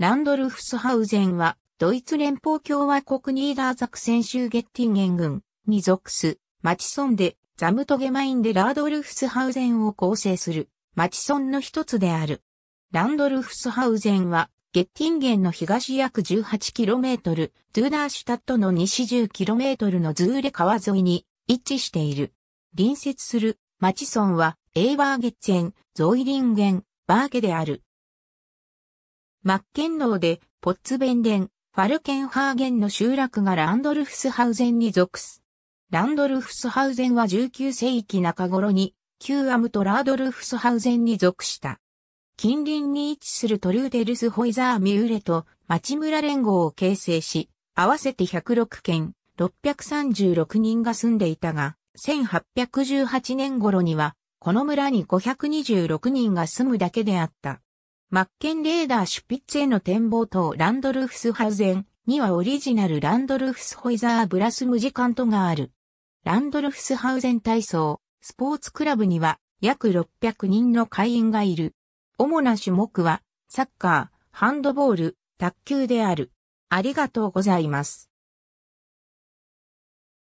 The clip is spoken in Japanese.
ランドルフスハウゼンは、ドイツ連邦共和国ニーダーザクセン州ゲッティンゲン軍に属す、マチソンで、ザムトゲマインでラードルフスハウゼンを構成する、マチソンの一つである。ランドルフスハウゼンは、ゲッティンゲンの東約 18km、トゥーダーシュタットの西 10km のズーレ川沿いに位置している。隣接するマチソンは、エイバーゲッツェン、ゾイリンゲン、バーゲである。マッケンノーで、ポッツベンデン、ファルケンハーゲンの集落がランドルフスハウゼンに属す。ランドルフスハウゼンは19世紀中頃に、旧アムトラードルフスハウゼンに属した。近隣に位置するトルーデルスホイザーミューレと町村連合を形成し、合わせて106県、636人が住んでいたが、1818年頃には、この村に526人が住むだけであった。マッケンレーダーシュピッツへの展望塔ランドルフスハウゼンにはオリジナルランドルフスホイザーブラスムジカントがある。ランドルフスハウゼン体操、スポーツクラブには約600人の会員がいる。主な種目は、サッカー、ハンドボール、卓球である。ありがとうございます。